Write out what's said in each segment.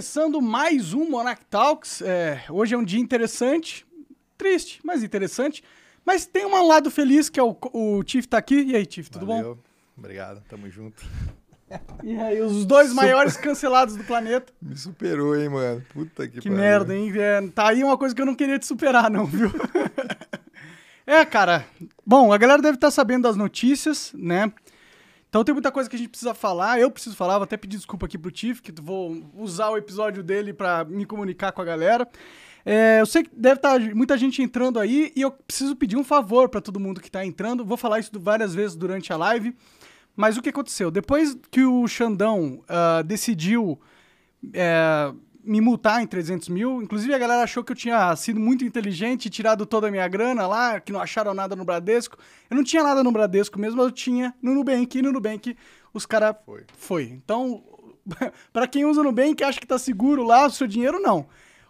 começando mais um Monarch Talks. É, hoje é um dia interessante, triste, mas interessante. Mas tem um lado feliz que é o, o Tiff tá aqui. E aí, Tiff, tudo Valeu. bom? Obrigado, tamo junto. E aí, os dois Super... maiores cancelados do planeta. Me superou, hein, mano? Puta que Que merda, hein? É, tá aí uma coisa que eu não queria te superar, não, viu? é, cara. Bom, a galera deve estar tá sabendo das notícias, né? Então tem muita coisa que a gente precisa falar, eu preciso falar, vou até pedir desculpa aqui pro Tiff, que vou usar o episódio dele para me comunicar com a galera. É, eu sei que deve estar tá muita gente entrando aí e eu preciso pedir um favor para todo mundo que está entrando. Vou falar isso várias vezes durante a live. Mas o que aconteceu? Depois que o Xandão uh, decidiu uh, me multar em 300 mil. Inclusive, a galera achou que eu tinha sido muito inteligente e tirado toda a minha grana lá, que não acharam nada no Bradesco. Eu não tinha nada no Bradesco mesmo, mas eu tinha no Nubank. E no Nubank os caras... Foi. Foi. Então, para quem usa o Nubank, acha que tá seguro lá o seu dinheiro, não.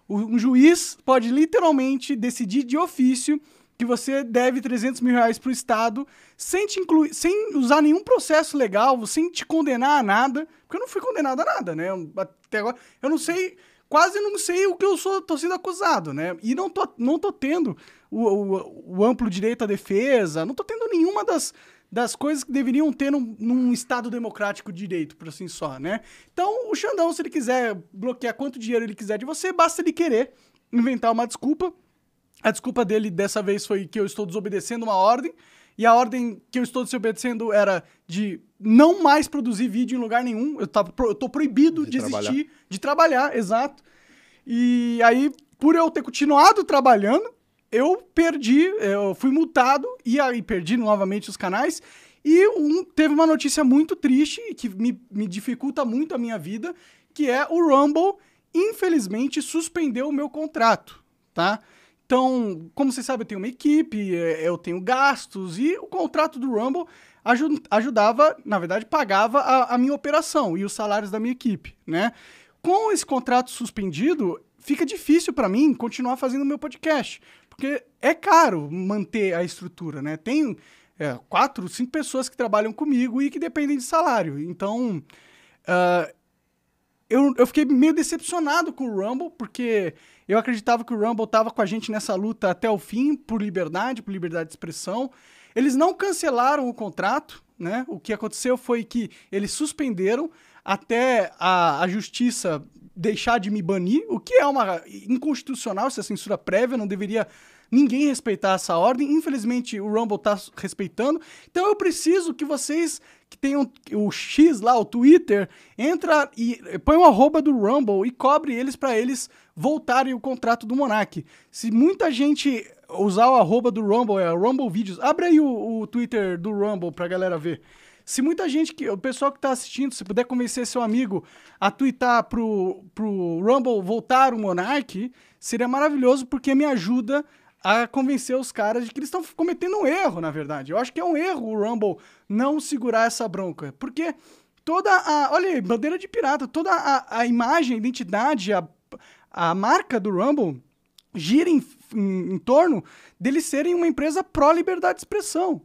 Um juiz pode literalmente decidir de ofício que você deve 300 mil reais para o Estado sem, te incluir, sem usar nenhum processo legal, sem te condenar a nada, porque eu não fui condenado a nada, né? Eu, até agora, eu não sei, quase não sei o que eu sou, tô sendo acusado, né? E não tô, não tô tendo o, o, o amplo direito à defesa, não tô tendo nenhuma das, das coisas que deveriam ter num, num, Estado democrático de direito, por assim só, né? Então, o Xandão, se ele quiser bloquear quanto dinheiro ele quiser de você, basta ele querer inventar uma desculpa a desculpa dele dessa vez foi que eu estou desobedecendo uma ordem, e a ordem que eu estou desobedecendo era de não mais produzir vídeo em lugar nenhum. Eu, tá, proibido de, de existir, de trabalhar, exato. E aí, por eu ter continuado trabalhando, eu perdi, eu fui multado e aí perdi novamente os canais. E um, teve uma notícia muito triste que me, me dificulta muito a minha vida, que é o Rumble, infelizmente, suspendeu o meu contrato, tá? Então, como você sabe, eu tenho uma equipe, é, eu tenho gastos e o contrato do Rumble ajudava, na verdade, pagava a, a minha operação e os salários da minha equipe, né? Com esse contrato suspendido, fica difícil para mim continuar fazendo meu podcast, porque é caro manter a estrutura, né? Tem é, quatro, cinco pessoas que trabalham comigo e que dependem de salário. Então, uh, eu, eu fiquei meio decepcionado com o Rumble, porque eu acreditava que o Rumble tava com a gente nessa luta até o fim, por liberdade, por liberdade de expressão. Eles não cancelaram o contrato, né? O que aconteceu foi que eles suspenderam até a, a justiça deixar de me banir, o que é uma inconstitucional, essa censura prévia, não deveria ninguém respeitar essa ordem. Infelizmente, o Rumble está respeitando. Então eu preciso que vocês que tem um, o X lá, o Twitter, entra e põe o um arroba do Rumble e cobre eles para eles voltarem o contrato do Monark. Se muita gente usar o arroba do Rumble, é Rumble Videos, abre aí o, o Twitter do Rumble pra galera ver. Se muita gente, que, o pessoal que tá assistindo, se puder convencer seu amigo a twittar pro, pro Rumble voltar o Monark, seria maravilhoso porque me ajuda a convencer os caras de que eles estão cometendo um erro, na verdade. Eu acho que é um erro o Rumble não segurar essa bronca, porque toda a. Olha aí, bandeira de pirata, toda a, a imagem, a identidade, a, a marca do Rumble gira em, em, em torno deles serem uma empresa pró-liberdade de expressão.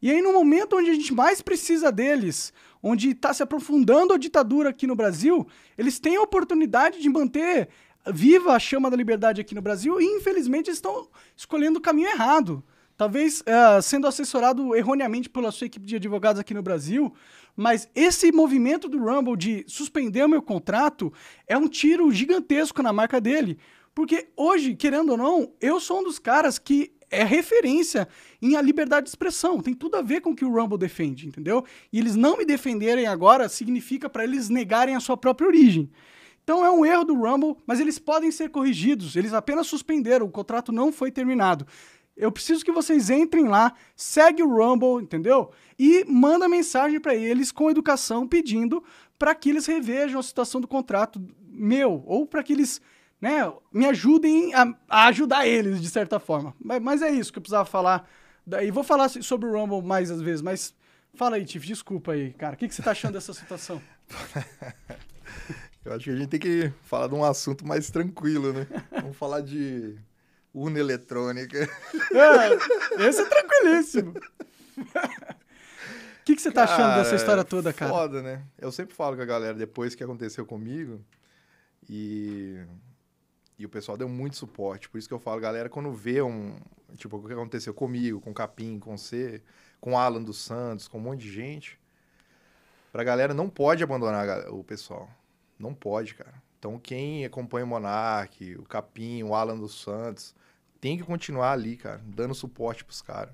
E aí, no momento onde a gente mais precisa deles, onde está se aprofundando a ditadura aqui no Brasil, eles têm a oportunidade de manter viva a chama da liberdade aqui no Brasil e, infelizmente, estão escolhendo o caminho errado. Talvez uh, sendo assessorado erroneamente pela sua equipe de advogados aqui no Brasil, mas esse movimento do Rumble de suspender o meu contrato é um tiro gigantesco na marca dele. Porque hoje, querendo ou não, eu sou um dos caras que é referência em a liberdade de expressão. Tem tudo a ver com o que o Rumble defende, entendeu? E eles não me defenderem agora significa para eles negarem a sua própria origem. Então é um erro do Rumble, mas eles podem ser corrigidos. Eles apenas suspenderam, o contrato não foi terminado. Eu preciso que vocês entrem lá, segue o Rumble, entendeu? E manda mensagem para eles com educação pedindo para que eles revejam a situação do contrato meu ou para que eles, né, me ajudem a, a, ajudar eles de certa forma. Mas, mas é isso que eu precisava falar. E vou falar sobre o Rumble mais às vezes, mas fala aí, Tiff, desculpa aí, cara. O que, que você tá achando dessa situação? Eu acho que a gente tem que falar de um assunto mais tranquilo, né? Vamos falar de urna eletrônica. É, esse é tranquilíssimo. O que, que você tá cara, achando dessa história toda, cara? Foda, né? Eu sempre falo com a galera, depois que aconteceu comigo, e, e o pessoal deu muito suporte. Por isso que eu falo, galera, quando vê um. Tipo, o que aconteceu comigo, com o Capim, com você, com o Alan dos Santos, com um monte de gente. Pra galera, não pode abandonar o pessoal. Não pode, cara. Então, quem acompanha o Monark, o Capim, o Alan dos Santos, tem que continuar ali, cara, dando suporte pros caras.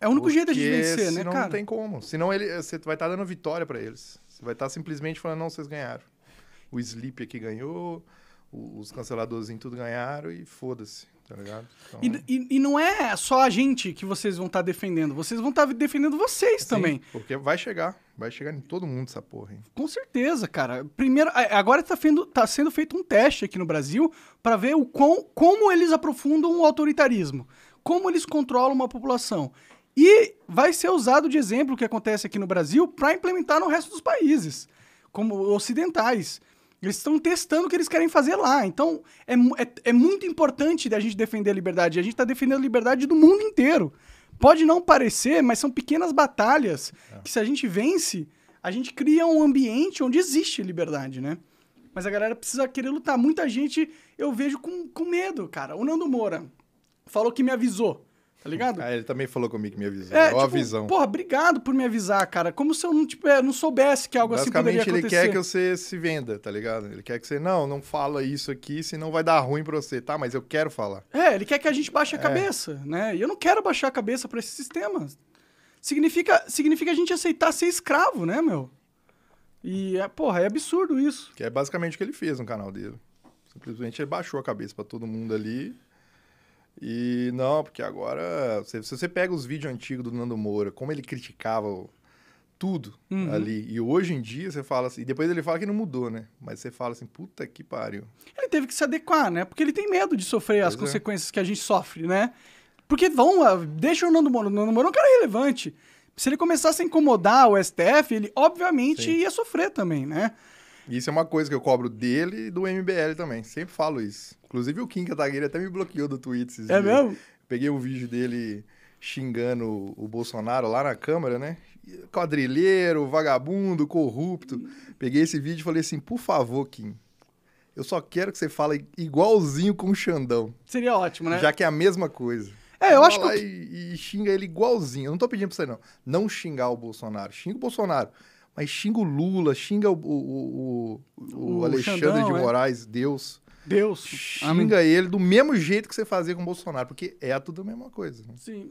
É o único Porque jeito de vencer, né, cara? Não tem como. Senão ele, você vai estar tá dando vitória para eles. Você vai estar tá simplesmente falando, não, vocês ganharam. O Sleep aqui ganhou, os canceladorzinhos tudo ganharam e foda-se. Tá ligado? Então... E, e, e, não é só a gente que vocês vão estar tá defendendo, vocês vão estar tá defendendo vocês Sim, também. Porque vai chegar. Vai chegar em todo mundo essa porra, hein? Com certeza, cara. Primeiro, agora está tá sendo feito um teste aqui no Brasil para ver o quão, como eles aprofundam o autoritarismo, como eles controlam uma população. E vai ser usado de exemplo o que acontece aqui no Brasil para implementar no resto dos países, como ocidentais. Eles estão testando o que eles querem fazer lá. Então, é, é, é muito importante a gente defender a liberdade. A gente está defendendo a liberdade do mundo inteiro. Pode não parecer, mas são pequenas batalhas é. que se a gente vence, a gente cria um ambiente onde existe liberdade, né? Mas a galera precisa querer lutar. Muita gente eu vejo com, com medo, cara. O Nando Moura falou que me avisou. Tá ligado? Ah, ele também falou comigo que me avisou. É, Ó é tipo, a visão. Porra, obrigado por me avisar, cara. Como se eu não, tipo, é, não soubesse que algo assim poderia acontecer. ele quer que você se venda, tá ligado? Ele quer que você, não, não fala isso aqui, senão vai dar ruim pra você. Tá, mas eu quero falar. É, ele quer que a gente baixe a é. cabeça, né? E eu não quero baixar a cabeça para esse sistema. Significa, significa a gente aceitar ser escravo, né, meu? E, é, porra, é absurdo isso. Que é basicamente o que ele fez no canal dele. Simplesmente ele baixou a cabeça para todo mundo ali. E não, porque agora, se, você pega os vídeos antigos do Nando Moura, como ele criticava tudo uhum. ali. E hoje em dia você fala assim, e depois ele fala que não mudou, né? Mas você fala assim, puta que pariu. Ele teve que se adequar, né? Porque ele tem medo de sofrer pois as é. consequências que a gente sofre, né? Porque vão, deixa o Nando Moura O Nando Moura é um cara relevante. Se ele começasse a incomodar o STF, ele obviamente Sim. ia sofrer também, né? Isso é uma coisa que eu cobro dele e do MBL também. Sempre falo isso. Inclusive o Kim Kataguiri até me bloqueou do Twitter. é dias. mesmo? Peguei o um vídeo dele xingando o Bolsonaro lá na Câmara, né? Quadrilheiro, vagabundo, corrupto. Peguei esse vídeo e falei assim: por favor, Kim, eu só quero que você fale igualzinho com o Xandão. Seria ótimo, né? Já que é a mesma coisa. É, eu acho que. E, e xinga ele igualzinho. Eu não tô pedindo pra você, não. Não xingar o Bolsonaro. Xinga o Bolsonaro mas xinga o Lula, xinga o, o, o, o Alexandre Xandão, de é. Moraes, Deus. Deus. Xinga Amém. ele do mesmo jeito que você fazia com o Bolsonaro, porque é tudo a mesma coisa. Né? Sim.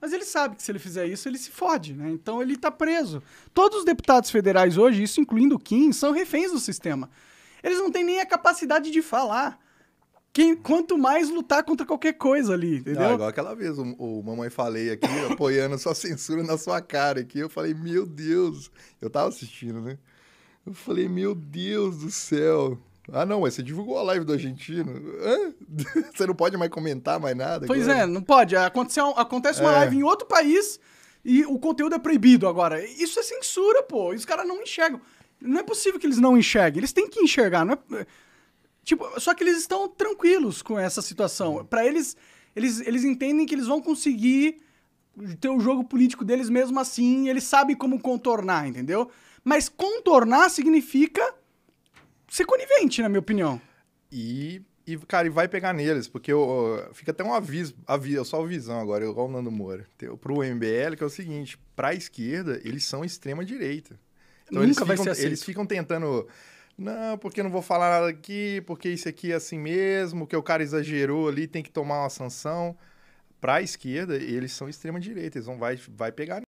Mas ele sabe que se ele fizer isso, ele se fode, né? Então ele tá preso. Todos os deputados federais hoje, isso incluindo o Kim, são reféns do sistema. Eles não têm nem a capacidade de falar quem, quanto mais lutar contra qualquer coisa ali, entendeu? Ah, igual aquela vez, o, o Mamãe Falei aqui, apoiando sua censura na sua cara aqui. Eu falei, meu Deus. Eu tava assistindo, né? Eu falei, meu Deus do céu. Ah, não, mas você divulgou a live do argentino. Hã? Você não pode mais comentar mais nada. Pois agora. é, não pode. Acontece, acontece uma é. live em outro país e o conteúdo é proibido agora. Isso é censura, pô. E os caras não enxergam. Não é possível que eles não enxerguem. Eles têm que enxergar. Não é... Tipo, só que eles estão tranquilos com essa situação. Uhum. Para eles, eles, eles entendem que eles vão conseguir ter o jogo político deles mesmo assim, eles sabem como contornar, entendeu? Mas contornar significa ser conivente, na minha opinião. E, e cara, e vai pegar neles, porque eu, eu fica até um aviso, aviso, só visão agora, igual o Nando Moura, pro MBL, que é o seguinte, pra esquerda, eles são extrema-direita. Então Nunca eles ficam, vai ser assim. Eles ficam tentando não, porque não vou falar nada aqui, porque isso aqui é assim mesmo, que o cara exagerou ali, tem que tomar uma sanção. Para a esquerda, eles são extrema-direita, eles vão vai, vai pegar